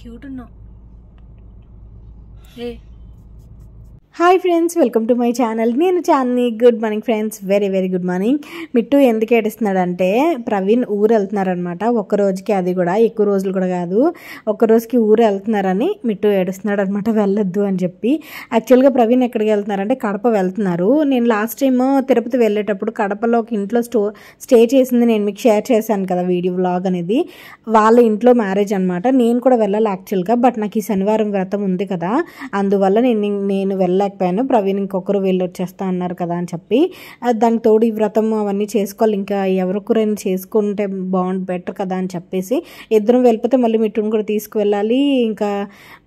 cute ना hey hi friends welcome to my channel నేను చాన్ని good morning friends very very good morning Mittu ఎందుకు ఏడుస్తున్నాడంటే ప్రవీణ్ ఊరు వెళ్తున్నారనమాట ఒక్క రోజుకి అది కూడా ఎక్కువ రోజులు కూడా కాదు ఒక్క రోజుకి ఊరు వెళ్తున్నారని మిట్టు ఏడుస్తున్నాడు అనమాట వెళ్ళొద్దు అని చెప్పి యాక్చువల్గా ప్రవీణ్ ఎక్కడికి వెళ్తున్నారంటే కడప వెళ్తున్నారు నేను లాస్ట్ టైం తిరుపతి వెళ్ళేటప్పుడు కడపలో ఒక ఇంట్లో స్టో స్టే చేసింది నేను మీకు షేర్ చేశాను కదా వీడియో బ్లాగ్ అనేది వాళ్ళ ఇంట్లో మ్యారేజ్ అనమాట నేను కూడా వెళ్ళాలి యాక్చువల్గా బట్ నాకు ఈ శనివారం వ్రతం ఉంది కదా అందువల్ల నేను నేను వెళ్ళాలి లేకపోయాను ప్రవీణ్ ఇంకొకరు వీళ్ళు వచ్చేస్తా అన్నారు కదా అని చెప్పి దానికి తోడు ఈ వ్రతం అవన్నీ చేసుకోవాలి ఇంకా ఎవరొకరైనా చేసుకుంటే బాగుంటుంది బెటర్ కదా అని చెప్పేసి ఇద్దరం వెళ్ళిపోతే మళ్ళీ మిట్టును కూడా తీసుకువెళ్ళాలి ఇంకా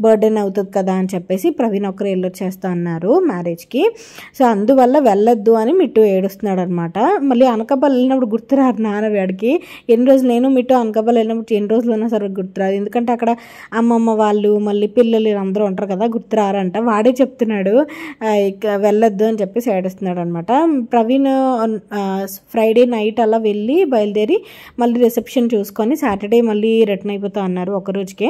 బర్త్డేన్ అవుతుంది కదా అని చెప్పేసి ప్రవీణ్ ఒకరు వచ్చేస్తా అన్నారు మ్యారేజ్కి సో అందువల్ల వెళ్ళొద్దు అని మిట్టు ఏడుస్తున్నాడు అనమాట మళ్ళీ అనకాపల్లి వెళ్ళినప్పుడు గుర్తురారు నాన్న వాడికి ఎన్ని రోజులు నేను మిట్టు అనకాపల్లి వెళ్ళినప్పుడు ఎన్ని రోజులు ఉన్నా సరే గుర్తురాదు ఎందుకంటే అక్కడ అమ్మమ్మ వాళ్ళు మళ్ళీ పిల్లలు అందరూ ఉంటారు కదా గుర్తురారంట వాడే చెప్తున్నాడు ఇక వెళ్ళొద్దు అని చెప్పేసి ఏడుస్తున్నాడు అనమాట ప్రవీణ్ ఫ్రైడే నైట్ అలా వెళ్ళి బయలుదేరి మళ్ళీ రిసెప్షన్ చూసుకొని సాటర్డే మళ్ళీ రిటర్న్ అయిపోతా అన్నారు ఒక రోజుకే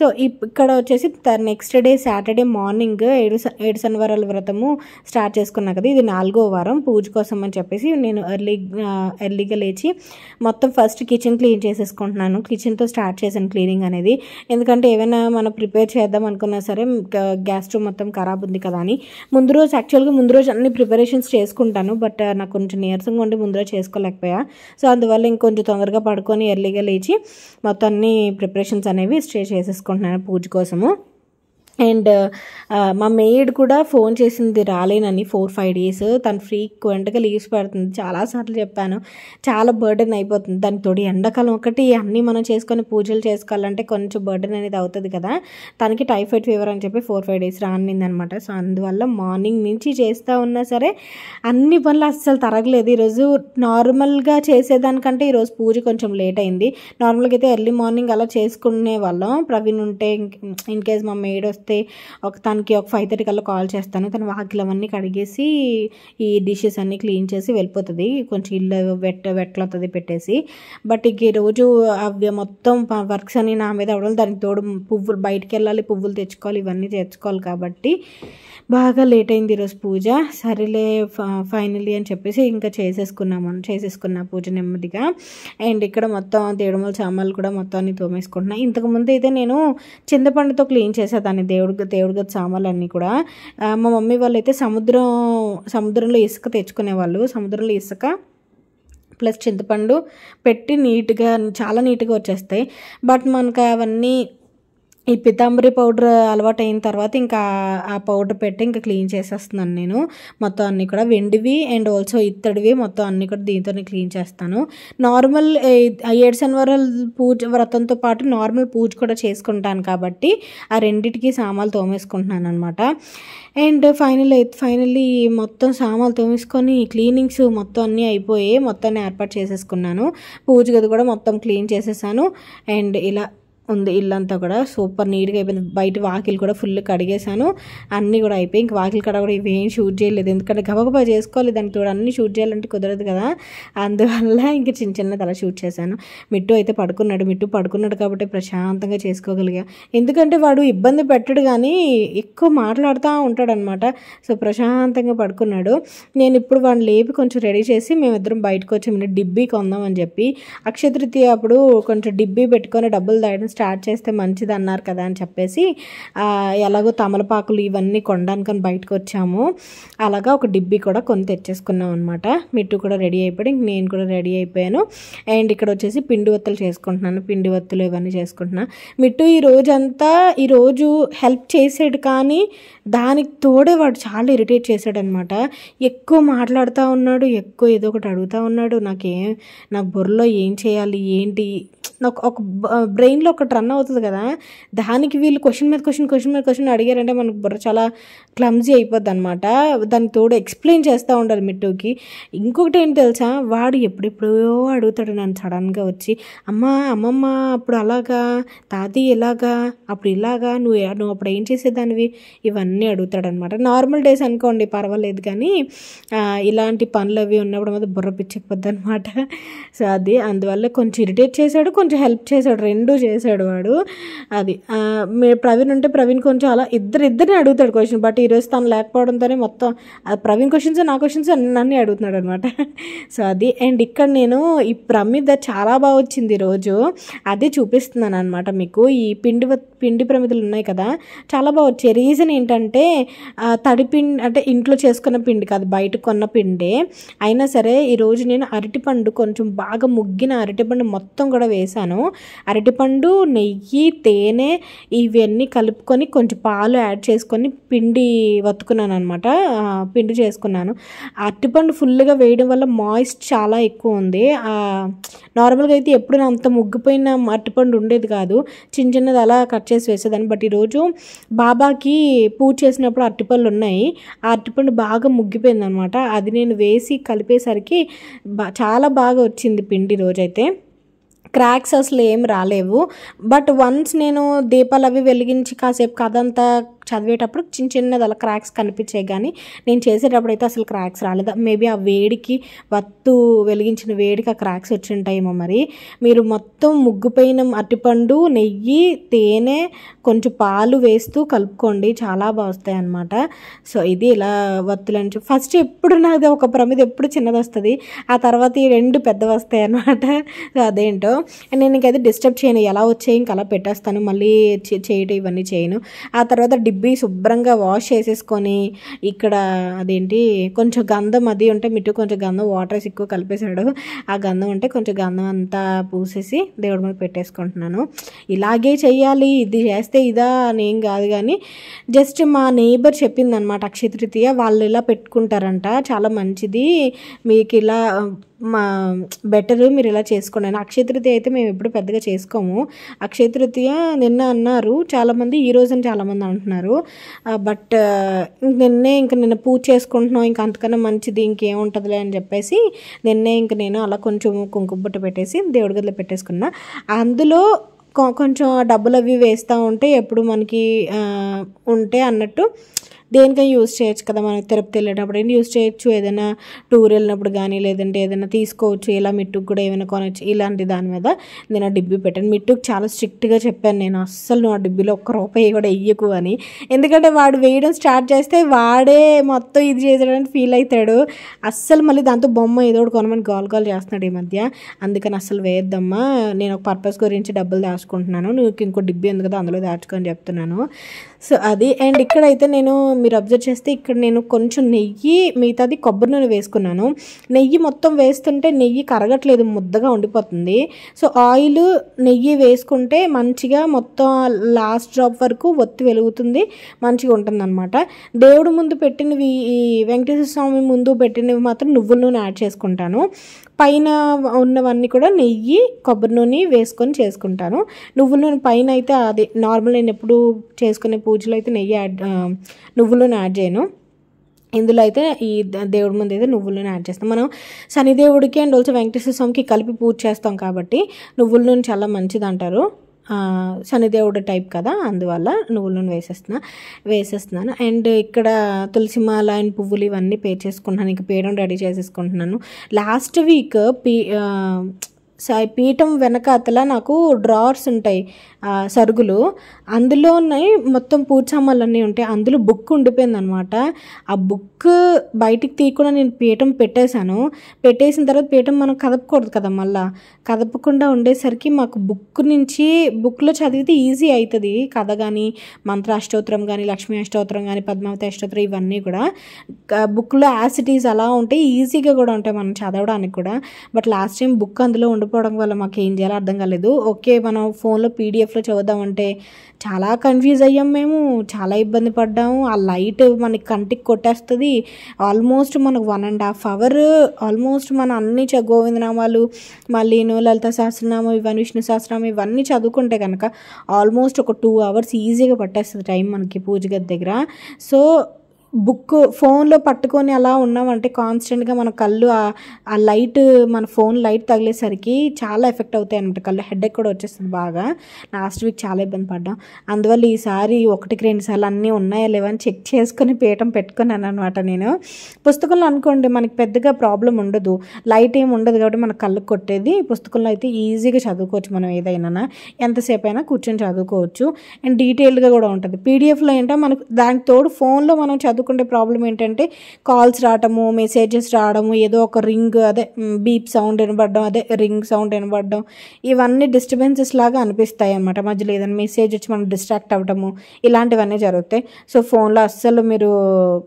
సో ఇక్కడ వచ్చేసి నెక్స్ట్ డే సాటర్డే మార్నింగ్ ఏడు ఏడు శనివారాల వ్రతము స్టార్ట్ చేసుకున్నా కదా ఇది నాలుగో వారం పూజ కోసం అని చెప్పేసి నేను ఎర్లీ ఎర్లీగా లేచి మొత్తం ఫస్ట్ కిచెన్ క్లీన్ చేసేసుకుంటున్నాను కిచెన్తో స్టార్ట్ చేశాను క్లీనింగ్ అనేది ఎందుకంటే ఏమైనా మనం ప్రిపేర్ చేద్దాం అనుకున్నా సరే గ్యాస్ స్టవ్ మొత్తం ఖరాబ్ ఉంది కదా అని ముందు రోజు యాక్చువల్గా ముందు రోజు అన్ని ప్రిపరేషన్స్ చేసుకుంటాను బట్ uh, నాకు కొంచెం నీరసంగా ఉండి ముందు రోజు చేసుకోలేకపోయా సో అందువల్ల ఇంకొంచెం తొందరగా పడుకొని ఎర్లీగా లేచి మొత్తం అన్ని ప్రిపరేషన్స్ అనేవి స్టే చేసేసుకుంటున్నాను పూజ కోసము అండ్ మా మేడ్ కూడా ఫోన్ చేసింది రాలేనని ఫోర్ ఫైవ్ డేస్ తను ఫ్రీక్వెంట్గా లీవ్స్ పడుతుంది చాలాసార్లు చెప్పాను చాలా బర్డెన్ అయిపోతుంది దాని తోడు ఎండాకాలం ఒకటి అన్నీ మనం చేసుకొని పూజలు చేసుకోవాలంటే కొంచెం బర్డెన్ అనేది అవుతుంది కదా తనకి టైఫాయిడ్ ఫీవర్ అని చెప్పి ఫోర్ ఫైవ్ డేస్ రానింది అనమాట సో అందువల్ల మార్నింగ్ నుంచి చేస్తూ ఉన్నా సరే అన్ని పనులు అస్సలు తరగలేదు ఈరోజు నార్మల్గా చేసేదానికంటే ఈరోజు పూజ కొంచెం లేట్ అయింది నార్మల్గా అయితే ఎర్లీ మార్నింగ్ అలా చేసుకునే వాళ్ళం ప్రవీణ్ ఉంటే ఇన్ కేస్ మా మేడ్ వస్తే లేకపోతే ఒక తనకి ఒక ఫైవ్ థర్టీ కల్లా కాల్ చేస్తాను తను వాకిలు అవన్నీ కడిగేసి ఈ డిషెస్ అన్నీ క్లీన్ చేసి వెళ్ళిపోతుంది కొంచెం ఇల్లు వెట్ట వెట్లవుతుంది పెట్టేసి బట్ ఇక ఈరోజు అవి మొత్తం వర్క్స్ అని నా మీద అవడం దానికి తోడు పువ్వులు బయటికి వెళ్ళాలి పువ్వులు తెచ్చుకోవాలి ఇవన్నీ తెచ్చుకోవాలి కాబట్టి బాగా లేట్ అయింది ఈరోజు పూజ సరేలే ఫైనలీ అని చెప్పేసి ఇంకా చేసేసుకున్నాము చేసేసుకున్నా పూజ నెమ్మదిగా అండ్ ఇక్కడ మొత్తం దేవుడు సామాన్లు కూడా మొత్తాన్ని తోమేసుకుంటున్నాను ఇంతకుముందు అయితే నేను చింతపండుతో క్లీన్ చేసేదాన్ని దేవుడికి దేవుడికి సామాన్లు అన్నీ కూడా మా మమ్మీ వాళ్ళు అయితే సముద్రం సముద్రంలో ఇసుక తెచ్చుకునేవాళ్ళు సముద్రంలో ఇసుక ప్లస్ చింతపండు పెట్టి నీట్గా చాలా నీట్గా వచ్చేస్తాయి బట్ మనకు అవన్నీ ఈ పితాంబరి పౌడర్ అలవాటు అయిన తర్వాత ఇంకా ఆ పౌడర్ పెట్టి ఇంకా క్లీన్ చేసేస్తున్నాను నేను మొత్తం అన్ని కూడా వెండివి అండ్ ఆల్సో ఇత్తడివి మొత్తం అన్ని కూడా దీంతోనే క్లీన్ చేస్తాను నార్మల్ ఏడు శనివారాల పూజ వ్రతంతో పాటు నార్మల్ పూజ కూడా చేసుకుంటాను కాబట్టి ఆ రెండింటికి సామాలు తోమేసుకుంటున్నాను అనమాట అండ్ ఫైనల్ ఫైనల్లీ మొత్తం సామాలు తోమేసుకొని క్లీనింగ్స్ మొత్తం అన్నీ అయిపోయి మొత్తాన్ని ఏర్పాటు చేసేసుకున్నాను పూజ గది కూడా మొత్తం క్లీన్ చేసేసాను అండ్ ఇలా ఉంది ఇల్లంతా కూడా సూపర్ నీట్గా అయిపోయింది బయట వాకిలు కూడా ఫుల్ కడిగేశాను అన్నీ కూడా అయిపోయి ఇంక వాకిలు కడ కూడా ఇవేం షూట్ చేయలేదు ఎందుకంటే గబగబా చేసుకోవాలి దానికి తోడు అన్నీ షూట్ చేయాలంటే కుదరదు కదా అందువల్ల ఇంక చిన్న చిన్న తల షూట్ చేశాను మిట్టు అయితే పడుకున్నాడు మిట్టు పడుకున్నాడు కాబట్టి ప్రశాంతంగా చేసుకోగలిగా ఎందుకంటే వాడు ఇబ్బంది పెట్టడు కానీ ఎక్కువ మాట్లాడుతూ ఉంటాడనమాట సో ప్రశాంతంగా పడుకున్నాడు నేను ఇప్పుడు వాడిని లేపి కొంచెం రెడీ చేసి మేమిద్దరం బయటకు వచ్చి డిబ్బీ కొందామని చెప్పి అక్షతృతీయ తృతీయ అప్పుడు కొంచెం డిబ్బీ పెట్టుకొని డబ్బులు దాయడం స్టార్ట్ చేస్తే మంచిది అన్నారు కదా అని చెప్పేసి ఎలాగో తమలపాకులు ఇవన్నీ కొనడానికని బయటకు వచ్చాము అలాగా ఒక డిబ్బీ కూడా కొని తెచ్చేసుకున్నాం అనమాట మిట్టు కూడా రెడీ అయిపోయి నేను కూడా రెడీ అయిపోయాను అండ్ ఇక్కడ వచ్చేసి పిండి వత్తులు చేసుకుంటున్నాను పిండి వత్తులు ఇవన్నీ చేసుకుంటున్నా మిట్టు ఈ రోజంతా ఈరోజు హెల్ప్ చేసాడు కానీ దానికి తోడే వాడు చాలా ఇరిటేట్ అనమాట ఎక్కువ మాట్లాడుతూ ఉన్నాడు ఎక్కువ ఏదో ఒకటి అడుగుతూ ఉన్నాడు నాకేం నాకు బుర్రలో ఏం చేయాలి ఏంటి ఒక ఒక బ్రెయిన్లో ఒకటి రన్ అవుతుంది కదా దానికి వీళ్ళు క్వశ్చన్ మీద క్వశ్చన్ క్వశ్చన్ మీద క్వశ్చన్ అడిగారంటే మనకు బుర్ర చాలా క్లమ్జీ అయిపోద్ది అనమాట దాని తోడు ఎక్స్ప్లెయిన్ చేస్తూ ఉండాలి మిట్టుకి ఇంకొకటి ఏంటి తెలుసా వాడు ఎప్పుడెప్పుడో అడుగుతాడు నన్ను సడన్గా వచ్చి అమ్మ అమ్మమ్మ అప్పుడు అలాగా తాతయ్య ఇలాగా అప్పుడు ఇలాగా నువ్వు నువ్వు అప్పుడు ఏం చేసేదానివి ఇవన్నీ అడుగుతాడనమాట నార్మల్ డేస్ అనుకోండి పర్వాలేదు కానీ ఇలాంటి పనులు అవి ఉన్నప్పుడు మాత్రం బుర్ర పిచ్చకపోద్ది అనమాట సో అది అందువల్ల కొంచెం ఇరిటేట్ చేశాడు కొంచెం హెల్ప్ చేశాడు రెండు చేశాడు వాడు అది ప్రవీణ్ ఉంటే ప్రవీణ్ కొంచెం అలా ఇద్దరు ఇద్దరిని అడుగుతాడు క్వశ్చన్ బట్ ఈరోజు తను లేకపోవడంతోనే మొత్తం ప్రవీణ్ క్వశ్చన్స్ నా క్వశ్చన్స్ నన్ను అడుగుతున్నాడు అనమాట సో అది అండ్ ఇక్కడ నేను ఈ ప్రమిద చాలా బాగా వచ్చింది ఈరోజు అదే చూపిస్తున్నాను అనమాట మీకు ఈ పిండి పిండి ప్రమిదలు ఉన్నాయి కదా చాలా బాగా వచ్చాయి రీజన్ ఏంటంటే తడి పిండి అంటే ఇంట్లో చేసుకున్న పిండి కాదు బయట కొన్న పిండే అయినా సరే ఈరోజు నేను అరటిపండు కొంచెం బాగా ముగ్గిన అరటిపండు మొత్తం కూడా వేశాను అరటిపండు నెయ్యి తేనె ఇవన్నీ కలుపుకొని కొంచెం పాలు యాడ్ చేసుకొని పిండి వత్తుకున్నాను అనమాట పిండి చేసుకున్నాను అరటిపండు ఫుల్గా వేయడం వల్ల మాయిస్ట్ చాలా ఎక్కువ ఉంది నార్మల్గా అయితే ఎప్పుడు అంత ముగ్గిపోయిన అరటిపండు ఉండేది కాదు చిన్న చిన్నది అలా కట్ చేసి వేసేదాన్ని బట్ ఈరోజు బాబాకి పూజ చేసినప్పుడు అరటిపళ్ళు ఉన్నాయి ఆ అరటిపండు బాగా ముగ్గిపోయింది అనమాట అది నేను వేసి కలిపేసరికి చాలా బాగా వచ్చింది పిండి రోజైతే క్రాక్స్ అసలు ఏం రాలేవు బట్ వన్స్ నేను దీపాలు అవి వెలిగించి కాసేపు కథంతా చదివేటప్పుడు చిన్న చిన్నది అలా క్రాక్స్ కనిపించాయి కానీ నేను చేసేటప్పుడు అయితే అసలు క్రాక్స్ రాలేదు మేబీ ఆ వేడికి వత్తు వెలిగించిన వేడికి ఆ క్రాక్స్ వచ్చి ఉంటాయేమో మరి మీరు మొత్తం ముగ్గుపోయిన అరటిపండు నెయ్యి తేనె కొంచెం పాలు వేస్తూ కలుపుకోండి చాలా బాగా వస్తాయి అనమాట సో ఇది ఇలా వత్తులని ఫస్ట్ ఎప్పుడు నాది ఒక ప్రమిది ఎప్పుడు చిన్నది వస్తుంది ఆ తర్వాత ఈ రెండు పెద్ద వస్తాయి అన్నమాట అదేంటో నేను ఇంకైతే డిస్టర్బ్ చేయను ఎలా వచ్చాయి ఇంకా అలా పెట్టేస్తాను మళ్ళీ చేయటం ఇవన్నీ చేయను ఆ తర్వాత డిబ్ రుబ్బి శుభ్రంగా వాష్ చేసేసుకొని ఇక్కడ అదేంటి కొంచెం గంధం అది ఉంటే మిట్టు కొంచెం గంధం వాటర్ ఎక్కువ కలిపేశాడు ఆ గంధం ఉంటే కొంచెం గంధం అంతా పూసేసి దేవుడి మీద పెట్టేసుకుంటున్నాను ఇలాగే చేయాలి ఇది చేస్తే ఇదా అని ఏం కాదు కానీ జస్ట్ మా నేబర్ చెప్పిందనమాట అక్షయ తృతీయ వాళ్ళు ఇలా పెట్టుకుంటారంట చాలా మంచిది మీకు ఇలా మా బెటర్ మీరు ఇలా చేసుకోండి అని అక్షయ తృతీయ అయితే మేము ఎప్పుడు పెద్దగా చేసుకోము అక్షయ తృతీయ నిన్న అన్నారు చాలామంది ఈ రోజున చాలామంది అంటున్నారు బట్ నిన్నే ఇంక నిన్న పూజ చేసుకుంటున్నాం ఇంక అంతకన్నా మంచిది ఇంకేముంటుందిలే అని చెప్పేసి నిన్నే ఇంక నేను అలా కొంచెం కుంకుమ పెట్టేసి దేవుడి గదిలో పెట్టేసుకున్నా అందులో కొంచెం డబ్బులు అవి వేస్తూ ఉంటే ఎప్పుడు మనకి ఉంటే అన్నట్టు దేనికైనా యూజ్ చేయొచ్చు కదా మనం తిరుపతి వెళ్ళేటప్పుడు అయినా యూజ్ చేయొచ్చు ఏదైనా టూర్ వెళ్ళినప్పుడు కానీ లేదంటే ఏదైనా తీసుకోవచ్చు ఇలా మిట్టుకు కూడా ఏమైనా కొనవచ్చు ఇలాంటి దాని మీద నేను ఆ డిబ్బీ పెట్టాను మిట్టుకు చాలా స్ట్రిక్ట్గా చెప్పాను నేను అస్సలు ఆ డిబ్బీలో ఒక్క రూపాయి కూడా వెయ్యకు అని ఎందుకంటే వాడు వేయడం స్టార్ట్ చేస్తే వాడే మొత్తం ఇది చేసాడని ఫీల్ అవుతాడు అస్సలు మళ్ళీ దాంతో బొమ్మ ఏదో ఒకటి కొనమని గాల్ గాల్ చేస్తున్నాడు ఈ మధ్య అందుకని అస్సలు వేయొద్దమ్మా నేను ఒక పర్పస్ గురించి డబ్బులు దాచుకుంటున్నాను నీకు ఇంకో డిబ్బి ఉంది కదా అందులో దాచుకొని చెప్తున్నాను సో అది అండ్ ఇక్కడైతే నేను మీరు అబ్జర్వ్ చేస్తే ఇక్కడ నేను కొంచెం నెయ్యి మిగతాది కొబ్బరి నూనె వేసుకున్నాను నెయ్యి మొత్తం వేస్తుంటే నెయ్యి కరగట్లేదు ముద్దగా ఉండిపోతుంది సో ఆయిల్ నెయ్యి వేసుకుంటే మంచిగా మొత్తం లాస్ట్ డ్రాప్ వరకు ఒత్తి వెలుగుతుంది మంచిగా ఉంటుంది అనమాట దేవుడు ముందు పెట్టినవి ఈ వెంకటేశ్వర స్వామి ముందు పెట్టినవి మాత్రం నువ్వుల నూనె యాడ్ చేసుకుంటాను పైన ఉన్నవన్నీ కూడా నెయ్యి కొబ్బరి నూనె వేసుకొని చేసుకుంటాను నువ్వుల నూనె పైన అయితే అది నార్మల్ నేను ఎప్పుడు చేసుకునే పూజలో అయితే నెయ్యి యాడ్ నువ్వులను యాడ్ చేయను ఇందులో అయితే ఈ దేవుడి ముందు అయితే నువ్వులను యాడ్ చేస్తాం మనం శనిదేవుడికి అండ్ ఆల్సో వెంకటేశ్వర స్వామికి కలిపి పూజ చేస్తాం కాబట్టి నువ్వుల నూనె చాలా మంచిది అంటారు శనిదేవుడు టైప్ కదా అందువల్ల నువ్వుల నూనె వేసేస్తున్నా వేసేస్తున్నాను అండ్ ఇక్కడ తులసిమాల అండ్ పువ్వులు ఇవన్నీ పే చేసుకుంటున్నాను ఇంకా పేడం రెడీ చేసేసుకుంటున్నాను లాస్ట్ వీక్ పీ పీఠం వెనకాతల నాకు డ్రాయర్స్ ఉంటాయి సరుగులు అందులోనే మొత్తం పూర్చామాలన్నీ ఉంటాయి అందులో బుక్ ఉండిపోయింది అనమాట ఆ బుక్ బయటికి తీయకుండా నేను పీఠం పెట్టేశాను పెట్టేసిన తర్వాత పీఠం మనం కదపకూడదు కదా మళ్ళా కదపకుండా ఉండేసరికి మాకు బుక్ నుంచి బుక్లో చదివితే ఈజీ అవుతుంది కథ కానీ మంత్ర అష్టోత్తరం కానీ లక్ష్మీ అష్టోత్తరం కానీ పద్మావతి అష్టోత్తరం ఇవన్నీ కూడా బుక్లో యాసిటీస్ అలా ఉంటాయి ఈజీగా కూడా ఉంటాయి మనం చదవడానికి కూడా బట్ లాస్ట్ టైం బుక్ అందులో ఉండి సరిపోవడం వల్ల మాకు ఏం చేయాలో అర్థం కాలేదు ఓకే మనం ఫోన్లో పీడిఎఫ్లో చదువుదామంటే చాలా కన్ఫ్యూజ్ అయ్యాం మేము చాలా ఇబ్బంది పడ్డాము ఆ లైట్ మనకి కంటికి కొట్టేస్తుంది ఆల్మోస్ట్ మనకు one and half hour almost మన అన్ని చ గోవిందనామాలు మళ్ళీ లలిత సహస్రనామం ఇవన్నీ విష్ణు సహస్రనామం ఇవన్నీ చదువుకుంటే కనుక ఆల్మోస్ట్ ఒక టూ అవర్స్ ఈజీగా పట్టేస్తుంది టైం మనకి పూజ గది దగ్గర సో బుక్ ఫోన్లో పట్టుకొని అలా ఉన్నామంటే కాన్స్టెంట్గా మన కళ్ళు ఆ లైట్ మన ఫోన్ లైట్ తగిలేసరికి చాలా ఎఫెక్ట్ అవుతాయి అనమాట కళ్ళు హెడేక్ కూడా వచ్చేస్తుంది బాగా లాస్ట్ వీక్ చాలా ఇబ్బంది పడ్డాం అందువల్ల ఈసారి ఒకటికి రెండు సార్లు అన్నీ ఉన్నాయా లేవని చెక్ చేసుకొని పీఠం పెట్టుకున్నాను అనమాట నేను పుస్తకంలో అనుకోండి మనకి పెద్దగా ప్రాబ్లం ఉండదు లైట్ ఏమి ఉండదు కాబట్టి మన కళ్ళు కొట్టేది పుస్తకంలో అయితే ఈజీగా చదువుకోవచ్చు మనం ఏదైనా ఎంతసేపు అయినా కూర్చొని చదువుకోవచ్చు అండ్ డీటెయిల్డ్గా కూడా ఉంటుంది పీడిఎఫ్లో ఏంటో మనకు దానికి తోడు ఫోన్లో మనం చదువు చదువుకుంటే ప్రాబ్లం ఏంటంటే కాల్స్ రావటము మెసేజెస్ రావడము ఏదో ఒక రింగ్ అదే బీప్ సౌండ్ వినబడడం అదే రింగ్ సౌండ్ వినబడడం ఇవన్నీ డిస్టర్బెన్సెస్ లాగా అనిపిస్తాయి అన్నమాట మధ్యలో ఏదైనా మెసేజ్ వచ్చి మనం డిస్ట్రాక్ట్ అవ్వడము ఇలాంటివన్నీ జరుగుతాయి సో ఫోన్లో అస్సలు మీరు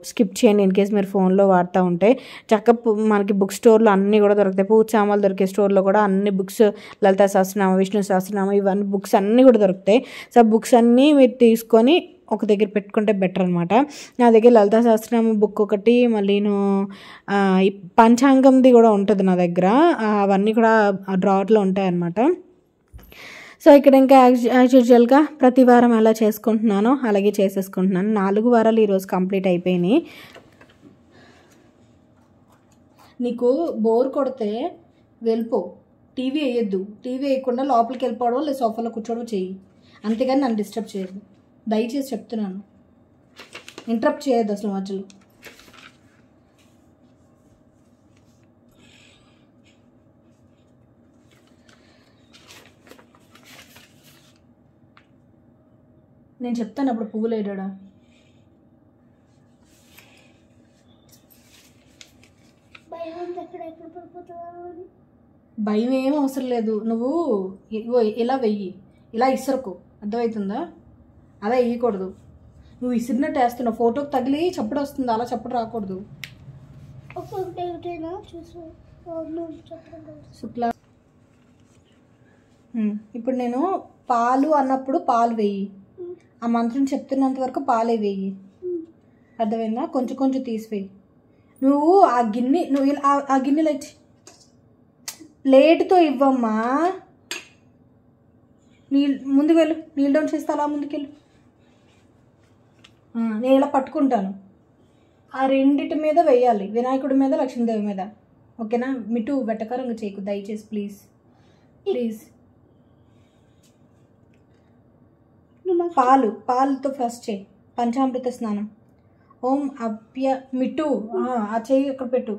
స్కిప్ చేయండి ఇన్ కేస్ మీరు ఫోన్లో వాడుతూ ఉంటే చక్క మనకి బుక్ స్టోర్లో అన్నీ కూడా దొరుకుతాయి పూజ సామాన్లు దొరికే స్టోర్లో కూడా అన్ని బుక్స్ లలితా సహస్రనామ విష్ణు సహస్రనామ ఇవన్నీ బుక్స్ అన్నీ కూడా దొరుకుతాయి సో బుక్స్ అన్నీ మీరు తీసుకొని ఒక దగ్గర పెట్టుకుంటే బెటర్ అనమాట నా దగ్గర లలితా శాస్త్రనామ బుక్ ఒకటి మళ్ళీ పంచాంగంది కూడా ఉంటుంది నా దగ్గర అవన్నీ కూడా డ్రాట్లో ఉంటాయన్నమాట సో ఇక్కడ ఇంకా యాజ్ యూజువల్గా ప్రతి వారం ఎలా చేసుకుంటున్నానో అలాగే చేసేసుకుంటున్నాను నాలుగు వారాలు ఈరోజు కంప్లీట్ అయిపోయినాయి నీకు బోర్ కొడితే వెళ్ళిపో టీవీ వేయద్దు టీవీ వేయకుండా లోపలికి వెళ్ళిపోవడం లేదా సోఫాలో కూర్చోవడం చెయ్యి అంతేగాని నన్ను డిస్టర్బ్ చేయదు దయచేసి చెప్తున్నాను ఇంటరప్ట్ చేయొద్దు అసలు మధ్యలో నేను చెప్తాను అప్పుడు పువ్వులు వేయడా భయం ఏం అవసరం లేదు నువ్వు ఇలా వెయ్యి ఇలా ఇసరుకు అర్థమవుతుందా అలా వేయకూడదు నువ్వు విసిరినట్టు వేస్తున్నావు ఫోటోకి తగిలి చప్పుడు వస్తుంది అలా చప్పుడు రాకూడదు ఇప్పుడు నేను పాలు అన్నప్పుడు పాలు వేయి ఆ మంత్రం చెప్తున్నంత వరకు పాలే వేయి అర్థమైందా కొంచెం కొంచెం తీసివేయి నువ్వు ఆ గిన్నె నువ్వు ఆ గిన్నెలు ఇచ్చి ప్లేట్తో ఇవ్వమ్మా నీళ్ళు ముందుకు వెళ్ళు నీళ్ళు డౌన్ చేస్తే అలా ముందుకెళ్ళు నేను ఇలా పట్టుకుంటాను ఆ రెండిటి మీద వేయాలి వినాయకుడి మీద లక్ష్మీదేవి మీద ఓకేనా మిటు వెటకరంగా చేయకు దయచేసి ప్లీజ్ ప్లీజ్ పాలు పాలుతో ఫస్ట్ చేయి పంచామృత స్నానం ఓం అప్య మిటు ఆ చేయి అక్కడ పెట్టు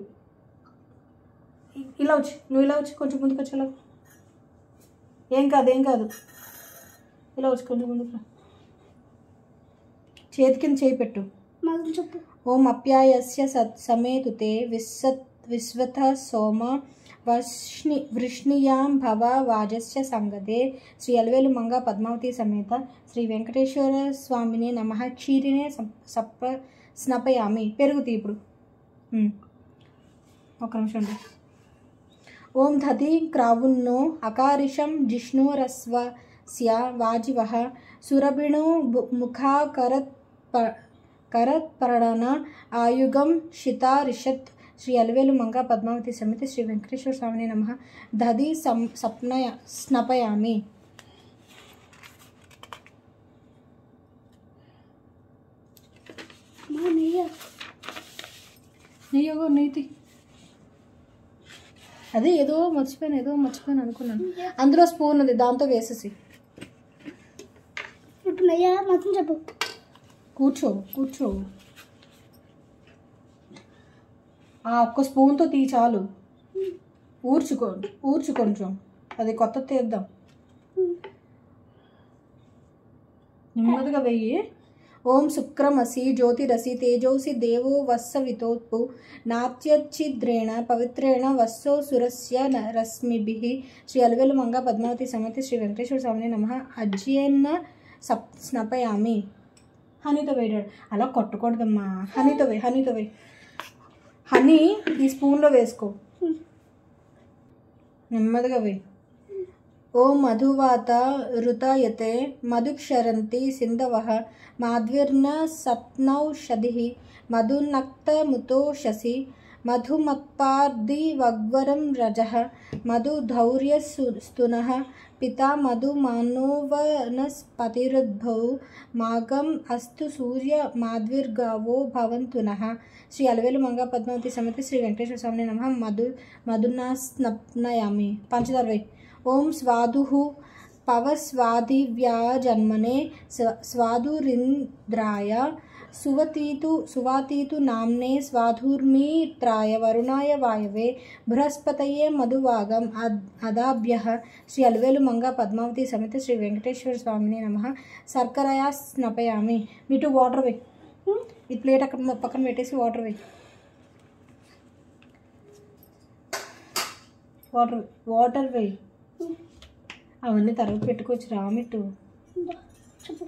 ఇలా వచ్చి నువ్వు ఇలా వచ్చి కొంచెం ముందుకు వచ్చేలా ఏం కాదు ఏం కాదు ఇలా వచ్చి కొంచెం ముందుకు రా చేతి కింద చేపెట్టు చెప్పు ఓం అప్యాయస్య సత్ సమేతుతే విశ్వ విశ్వత సోమ వర్ష్ణి వృష్ణియాం భవ వాజస్య సంగతే శ్రీ అలవేలు మంగ పద్మావతి సమేత శ్రీ వెంకటేశ్వర స్వామిని నమ క్షీరినే సప్ప స్నపయామి పెరుగు ఇప్పుడు ఒక నిమిషం ఓం ధతి క్రావున్నో అకారిషం జిష్ణురస్వస్య వాజివ సురభిణు ముఖాకరత్ ప కరపరణ ఆయుగం షితా రిషత్ శ్రీ అలివేలు మంగ పద్మావతి సమితి శ్రీ వెంకటేశ్వర స్వామిని నమ దది సప్నయ స్నపయామి నెయ్యగో నెయ్యి అదే ఏదో మర్చిపోయాను ఏదో మర్చిపోయాను అనుకున్నాను అందులో స్పూన్ ఉంది దాంతో వేసేసి ఇప్పుడు మొత్తం చెప్పు కూర్చో కూర్చో ఆ ఒక్క స్పూన్తో తీ చాలు ఊర్చుకో ఊర్చు కొంచెం అది కొత్త తీద్దాం నెమ్మదిగా వెయ్యి ఓం శుక్రమసి జ్యోతిరసి తేజోసి దేవో వత్స వితోత్పు నాట్యచ్చిద్రేణ పవిత్రేణ వత్సో సురస్య రశ్మిభి శ్రీ అలవెలు మంగ పద్మావతి సమేత శ్రీ వెంకటేశ్వర స్వామిని నమ అజ్యన్న సప్ స్నపయామి హనీతో వేయడాడు అలా కొట్టకూడదమ్మా హనీతో వేయి హనీతో వేయి హనీ ఈ స్పూన్లో వేసుకో నెమ్మదిగా వేయి ఓ మధువాత ఋతయతే మధుక్షరంతి సింధవ మాధ్విర్న సప్నౌషధి మధున్నక్తముతోషసి వగ్వరం రజ మధుధౌర్యస్తున మధు मागम् अस्तु सूर्य సూర్య भवन्तु భవంతున శ్రీ అలవేలు మంగ పద్మావతి సమేత శ్రీ వెంకటేశ్వర స్వామి నమ మధు మధునా స్నప్నయామి పంచదర్వై ఓం స్వాదు పవస్వాదివ్యాజన్మనే స్వాదురింద్రాయ సువతీతు సువాతీతు నామ్నే స్వాధూర్మీ త్రాయ వరుణాయ వాయవే బృహస్పతయే మధువాగం అదాభ్య శ్రీ మంగ పద్మావతి సమేత శ్రీ వెంకటేశ్వర స్వామిని నమ శర్కరయా స్నపయామి మీటు వాటర్ వే ఈ ప్లేట్ అక్కడ పక్కన పెట్టేసి water way water water way అవన్నీ తర్వాత పెట్టుకోవచ్చు రామిటు చెప్పు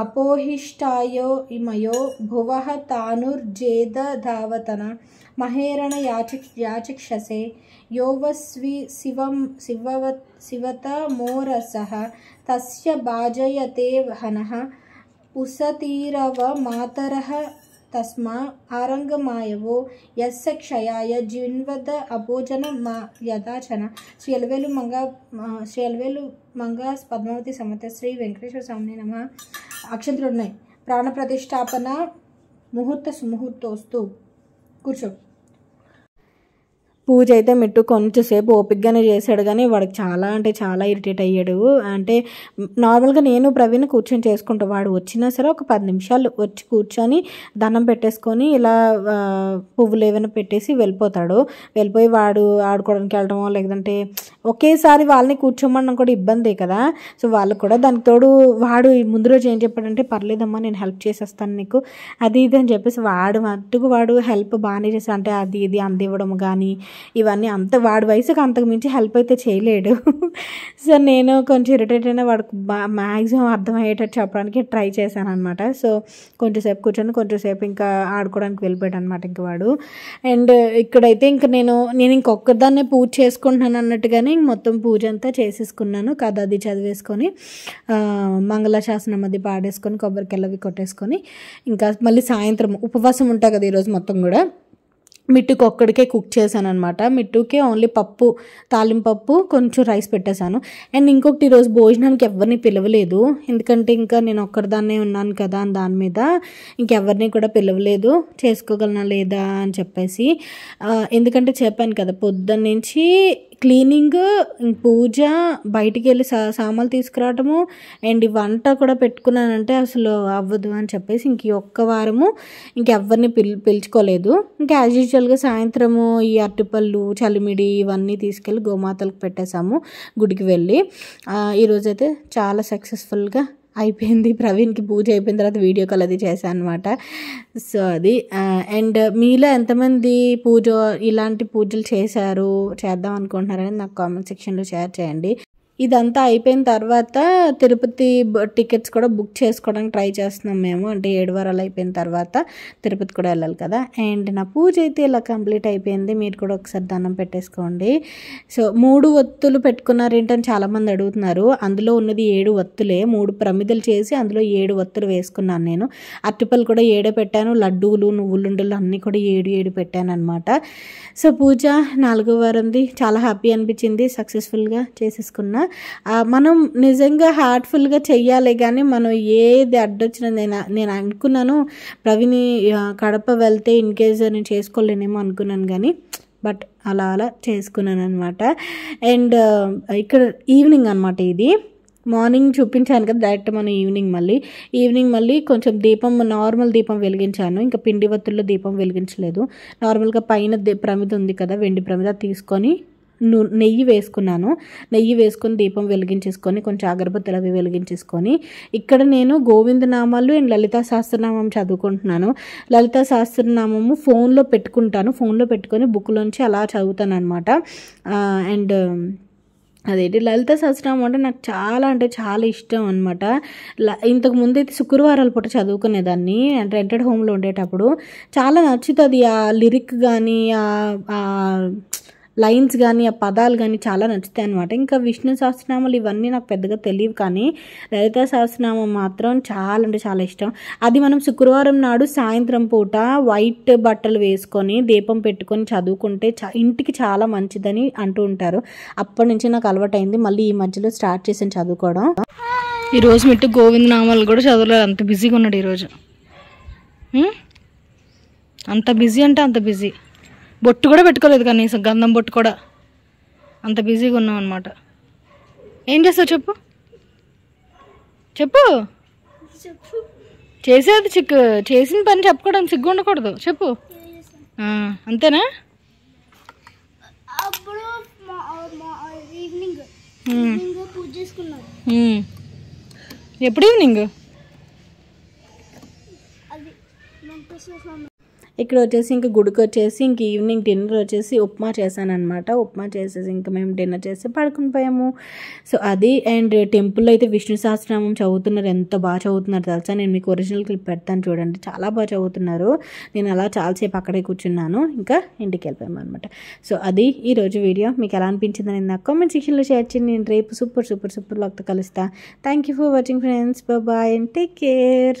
ಅಪೋಹಿಷ್ಟಾಯೋ ಇಮಯೋ ಭುವಃ ತಾನುರ್ಜೇದ ಧಾವತನ ಮಹೇರಣ ಯಾಚಿಕ್ ಯಾಚಿಕ್ಷಸೆ ಯೋವಸ್ವಿ ಶಿವಂ ಶಿವವ ಶಿವತ ಮೋರಸಃ ತಸ್ಯ ಭಾಜಯತೆ ಹನಃ ಉಸತೀರವ ಮಾತರಃ తస్మా ఆరంగమాయవో ఎస్స క్షయాయ జిన్వద అభోజన మా యథాచన శ్రీ ఎల్వేలు మంగ శ్రీ ఎల్వేలు మంగ పద్మావతి సమత శ్రీ వెంకటేశ్వర స్వామి నమ అక్షంతలు ఉన్నాయి ప్రాణప్రతిష్టాపన ప్రతిష్టాపన ముహూర్త సుముహూర్తోస్తు కూర్చో పూజ అయితే మిట్టు కొంచెంసేపు ఓపికగానే చేశాడు కానీ వాడికి చాలా అంటే చాలా ఇరిటేట్ అయ్యాడు అంటే నార్మల్గా నేను ప్రవీణ్ కూర్చొని చేసుకుంటా వాడు వచ్చినా సరే ఒక పది నిమిషాలు వచ్చి కూర్చొని దండం పెట్టేసుకొని ఇలా పువ్వులు ఏమైనా పెట్టేసి వెళ్ళిపోతాడు వెళ్ళిపోయి వాడు ఆడుకోవడానికి వెళ్ళడమో లేదంటే ఒకేసారి వాళ్ళని కూర్చోమన్నా కూడా ఇబ్బందే కదా సో వాళ్ళు కూడా దానికి తోడు వాడు ముందు రోజు ఏం చెప్పాడంటే పర్లేదమ్మా నేను హెల్ప్ చేసేస్తాను నీకు అది ఇది అని చెప్పేసి వాడు మట్టుకు వాడు హెల్ప్ బాగానే చేస్తాను అంటే అది ఇది అందివ్వడం కానీ ఇవన్నీ అంత వాడి వయసుకు మించి హెల్ప్ అయితే చేయలేడు సో నేను కొంచెం ఇరిటేట్ అయినా వాడికి మ్యాక్సిమం అర్థమయ్యేటట్టు చెప్పడానికి ట్రై చేశాను అనమాట సో కొంచెంసేపు కూర్చొని కొంచెంసేపు ఇంకా ఆడుకోవడానికి వెళ్ళిపోయాడు అనమాట ఇంక వాడు అండ్ ఇక్కడైతే ఇంక నేను నేను ఇంకొకదాన్నే పూజ చేసుకుంటున్నాను అన్నట్టుగానే మొత్తం పూజ అంతా చేసేసుకున్నాను కథ అది చదివేసుకొని మంగళశాసనం అది పాడేసుకొని కొబ్బరికెళ్ళవి కొట్టేసుకొని ఇంకా మళ్ళీ సాయంత్రం ఉపవాసం ఉంటాయి కదా ఈరోజు మొత్తం కూడా మిట్టుకు ఒక్కడికే కుక్ చేశాను అనమాట మిట్టుకి ఓన్లీ పప్పు తాలింపప్పు కొంచెం రైస్ పెట్టేశాను అండ్ ఇంకొకటి ఈరోజు భోజనానికి ఎవరిని పిలవలేదు ఎందుకంటే ఇంకా నేను ఒక్కడిదాన్నే ఉన్నాను కదా అని దాని మీద ఇంకెవరిని కూడా పిలవలేదు చేసుకోగలనా లేదా అని చెప్పేసి ఎందుకంటే చెప్పాను కదా పొద్దున్న నుంచి క్లీనింగ్ పూజ బయటికి వెళ్ళి సా సామాన్లు తీసుకురావటము అండ్ వంట కూడా పెట్టుకున్నానంటే అసలు అవ్వదు అని చెప్పేసి ఇంక ఒక్క వారము ఇంకెవరిని పిల్ పిలుచుకోలేదు ఇంకా యాజ్ యూజువల్గా సాయంత్రము ఈ అరటిపళ్ళు చలిమిడి ఇవన్నీ తీసుకెళ్ళి గోమాతలకు పెట్టేశాము గుడికి వెళ్ళి ఈరోజైతే చాలా సక్సెస్ఫుల్గా అయిపోయింది ప్రవీణ్కి పూజ అయిపోయిన తర్వాత వీడియో కాల్ అది చేశాను అనమాట సో అది అండ్ మీలో ఎంతమంది పూజ ఇలాంటి పూజలు చేశారు చేద్దాం అనుకుంటున్నారని నాకు కామెంట్ సెక్షన్లో షేర్ చేయండి ఇదంతా అయిపోయిన తర్వాత తిరుపతి టికెట్స్ కూడా బుక్ చేసుకోవడానికి ట్రై చేస్తున్నాం మేము అంటే ఏడు వారాలు అయిపోయిన తర్వాత తిరుపతి కూడా వెళ్ళాలి కదా అండ్ నా పూజ అయితే ఇలా కంప్లీట్ అయిపోయింది మీరు కూడా ఒకసారి దండం పెట్టేసుకోండి సో మూడు ఒత్తులు పెట్టుకున్నారు ఏంటని చాలామంది అడుగుతున్నారు అందులో ఉన్నది ఏడు ఒత్తులే మూడు ప్రమిదలు చేసి అందులో ఏడు ఒత్తులు వేసుకున్నాను నేను అరటిపళ్ళు కూడా ఏడే పెట్టాను లడ్డూలు నువ్వులుండలు అన్నీ కూడా ఏడు ఏడు పెట్టాను అనమాట సో పూజ నాలుగో వారంది చాలా హ్యాపీ అనిపించింది సక్సెస్ఫుల్గా చేసేసుకున్నా మనం నిజంగా హార్ట్ఫుల్గా చెయ్యాలి కానీ మనం ఏది అడ్డొచ్చినా నేను నేను అనుకున్నాను ప్రవీణి కడప వెళ్తే ఇన్ కేస్ నేను చేసుకోలేనేమో అనుకున్నాను కానీ బట్ అలా అలా చేసుకున్నాను అనమాట అండ్ ఇక్కడ ఈవినింగ్ అనమాట ఇది మార్నింగ్ చూపించాను కదా డైరెక్ట్ మనం ఈవినింగ్ మళ్ళీ ఈవినింగ్ మళ్ళీ కొంచెం దీపం నార్మల్ దీపం వెలిగించాను ఇంకా పిండి వత్తుల్లో దీపం వెలిగించలేదు నార్మల్గా పైన ప్రమిద ఉంది కదా వెండి ప్రమిద తీసుకొని నెయ్యి వేసుకున్నాను నెయ్యి వేసుకొని దీపం వెలిగించేసుకొని కొంచెం అగరబత్తులు అవి వెలిగించేసుకొని ఇక్కడ నేను గోవింద నామాలు అండ్ లలితా సహస్రనామం చదువుకుంటున్నాను లలితా సహస్రనామము ఫోన్లో పెట్టుకుంటాను ఫోన్లో పెట్టుకొని బుక్లోంచి అలా చదువుతాను అనమాట అండ్ అదేంటి లలిత సహస్రనామం అంటే నాకు చాలా అంటే చాలా ఇష్టం అనమాట ఇంతకు ముందు అయితే శుక్రవారాల పూట చదువుకునేదాన్ని అంటే రెంటెడ్ హోమ్లో ఉండేటప్పుడు చాలా నచ్చుతుంది ఆ లిరిక్ కానీ ఆ లైన్స్ కానీ ఆ పదాలు కానీ చాలా నచ్చుతాయి అనమాట ఇంకా విష్ణు సహస్రనామాలు ఇవన్నీ నాకు పెద్దగా తెలియవు కానీ లలిత సహస్రనామం మాత్రం చాలా అంటే చాలా ఇష్టం అది మనం శుక్రవారం నాడు సాయంత్రం పూట వైట్ బట్టలు వేసుకొని దీపం పెట్టుకొని చదువుకుంటే ఇంటికి చాలా మంచిదని అంటూ ఉంటారు అప్పటి నుంచి నాకు అలవాటైంది మళ్ళీ ఈ మధ్యలో స్టార్ట్ చేసాను చదువుకోవడం ఈరోజు మిట్టు గోవింద నామాలు కూడా చదవలేదు అంత బిజీగా ఉన్నాడు ఈరోజు అంత బిజీ అంటే అంత బిజీ బొట్టు కూడా పెట్టుకోలేదు కనీసం గంధం బొట్టు కూడా అంత బిజీగా ఉన్నాం అనమాట ఏం చేస్తావు చెప్పు చెప్పు చేసేది చిక్కు చేసిన పని చెప్పుకోవడం సిగ్గు ఉండకూడదు చెప్పు అంతేనా ఎప్పుడు ఈవినింగ్ ఇక్కడ వచ్చేసి ఇంక గుడికి వచ్చేసి ఇంక ఈవినింగ్ డిన్నర్ వచ్చేసి ఉప్మా చేశానమాట ఉప్మా చేసేసి ఇంకా మేము డిన్నర్ చేసి పడుకుని పోయాము సో అది అండ్ టెంపుల్లో అయితే విష్ణు సహస్రనామం చదువుతున్నారు ఎంత బాగా చదువుతున్నారు తెలుసా నేను మీకు ఒరిజినల్ క్లిప్ పెడతాను చూడండి చాలా బాగా చదువుతున్నారు నేను అలా చాలాసేపు అక్కడే కూర్చున్నాను ఇంకా ఇంటికి వెళ్ళిపోయాము అనమాట సో అది ఈరోజు వీడియో మీకు ఎలా అనిపించింది నేను నాకు కామెంట్ సెక్షన్లో షేర్ చేయండి నేను రేపు సూపర్ సూపర్ సూపర్ లాక్తో కలుస్తాను thank you for watching friends bye and take care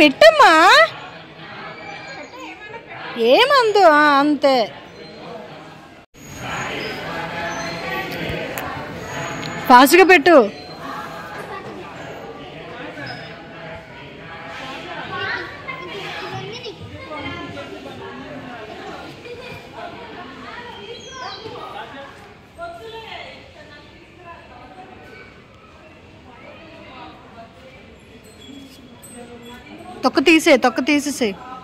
పెట్టమ్మా ఏమందు అంతే ఫాస్ట్గా పెట్టు से तक तीस से